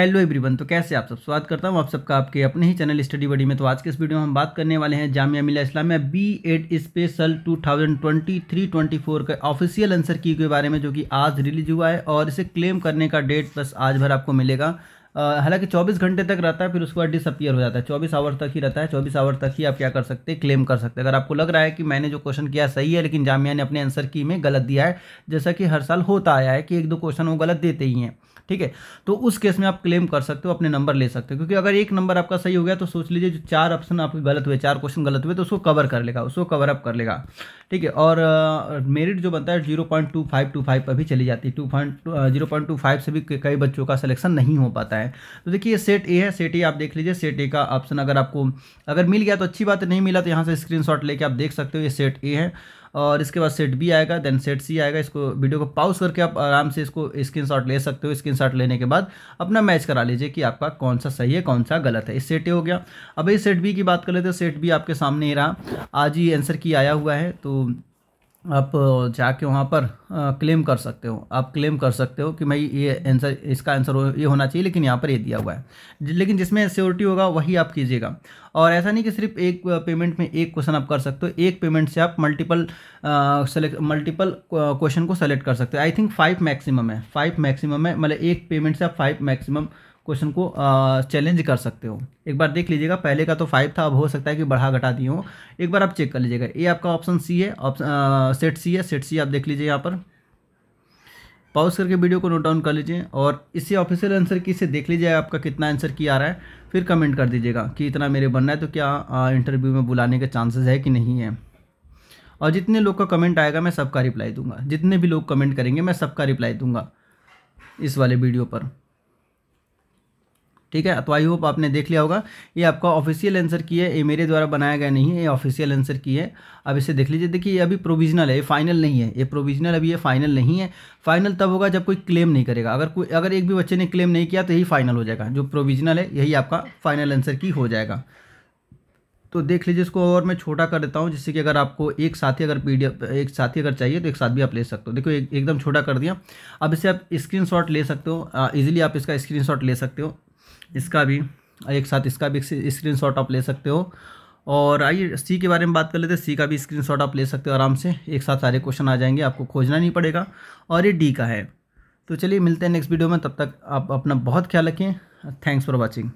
hello everyone तो कैसे आप सब स्वागत करता हूँ आप सबका आपके अपने ही चैनल स्टडी बडी में तो आज के इस वीडियो में हम बात करने वाले हैं जामिया मिला इस्लामिया बी एड स्पेशल 2023-24 का ऑफिशियल आंसर की के बारे में जो कि आज रिलीज हुआ है और इसे क्लेम करने का डेट बस आज भर आपको मिलेगा हालांकि 24 घंटे तक रहता है फिर उसके बाद डिसअपियर हो जाता है 24 आवर तक ही रहता है 24 आवर तक ही आप क्या कर सकते हैं क्लेम कर सकते हैं अगर आपको लग रहा है कि मैंने जो क्वेश्चन किया सही है लेकिन जामिया ने अपने आंसर की में गलत दिया है जैसा कि हर साल होता आया है कि एक दो क्वेश्चन वो गलत देते ही हैं ठीक है तो उस केस में आप क्लेम कर सकते हो अपने नंबर ले सकते हो क्योंकि अगर एक नंबर आपका सही हो गया तो सोच लीजिए जो चार ऑप्शन आपके गलत हुए चार क्वेश्चन गलत हुए तो उसको कवर कर लेगा उसको कवर अप कर लेगा ठीक है और मेरिट जो बनता है zero point two five two five पर भी चली जाती है two point zero point two five से भी कई बच्चों का सिलेक्शन नहीं हो पाता है तो देखिए सेट ए है सेट ए आप देख लीजिए सेट ए का ऑप्शन अगर आपको अगर मिल गया तो अच्छी बात नहीं मिला तो यहाँ से स्क्रीन लेके आप देख सकते हो ये सेट ए है और इसके बाद सेट बी आएगा देन सेट सी आएगा इसको वीडियो को पाउज करके आप आराम से इसको शॉट ले सकते हो शॉट लेने के बाद अपना मैच करा लीजिए कि आपका कौन सा सही है कौन सा गलत है इस सेट ए हो गया अब इस सेट बी की बात कर लेते हैं सेट बी आपके सामने ही रहा आज ही आंसर की आया हुआ है तो आप जाके वहाँ पर क्लेम कर सकते हो आप क्लेम कर सकते हो कि भाई ये आंसर इसका आंसर ये होना चाहिए लेकिन यहाँ पर ये दिया हुआ है लेकिन जिसमें सिक्योरिटी होगा वही आप कीजिएगा और ऐसा नहीं कि सिर्फ एक पेमेंट में एक क्वेश्चन आप कर सकते हो एक पेमेंट से आप मल्टीपल सेलेक्ट मल्टीपल क्वेश्चन को सेलेक्ट कर सकते हो आई थिंक फाइव मैक्सिमम है फाइव मैक्सिमम है मतलब एक पेमेंट से आप फाइव मैक्सिमम क्वेश्चन को चैलेंज कर सकते हो एक बार देख लीजिएगा पहले का तो फाइव था अब हो सकता है कि बढ़ा घटा दिए हो एक बार आप चेक कर लीजिएगा ये आपका ऑप्शन सी है ऑप्शन सेट सी है सेट सी आप देख लीजिए यहाँ पर पॉज करके वीडियो को नोट डाउन कर लीजिए और इसी ऑफिशियल आंसर की से देख लीजिए आपका कितना आंसर की आ रहा है फिर कमेंट कर दीजिएगा कि इतना मेरे बनना है तो क्या इंटरव्यू में बुलाने के चांसेस है कि नहीं है और जितने लोग का कमेंट आएगा मैं सबका रिप्लाई दूंगा जितने भी लोग कमेंट करेंगे मैं सबका रिप्लाई दूंगा इस वाले वीडियो पर ठीक है तो आई होप आपने देख लिया होगा ये आपका ऑफिशियल आंसर की है ये मेरे द्वारा बनाया गया नहीं है ये ऑफिशियल आंसर की है अब इसे देख लीजिए देखिए ये अभी प्रोविजनल है ये फाइनल नहीं है ये प्रोविजनल अभी ये फाइनल नहीं है फाइनल तब होगा जब कोई क्लेम नहीं करेगा अगर कोई अगर एक भी बच्चे ने क्लेम नहीं किया तो यही फाइनल हो जाएगा जो प्रोविजनल है यही आपका फाइनल आंसर की हो जाएगा तो देख लीजिए इसको और मैं छोटा कर देता हूँ जिससे कि अगर आपको एक साथी अगर पी एक साथी अगर चाहिए तो एक साथ भी आप ले सकते हो देखो एक एकदम छोटा कर दिया अब इसे आप स्क्रीनशॉट ले सकते हो ईजिली आप इसका स्क्रीनशॉट ले सकते हो इसका भी एक साथ इसका भी स्क्रीन शॉट आप ले सकते हो और आइए सी के बारे में बात कर लेते हैं सी का भी स्क्रीन शॉट आप ले सकते हो आराम से एक साथ सारे क्वेश्चन आ जाएंगे आपको खोजना नहीं पड़ेगा और ये डी का है तो चलिए मिलते हैं नेक्स्ट वीडियो में तब तक आप अपना बहुत ख्याल रखें थैंक्स फॉर वॉचिंग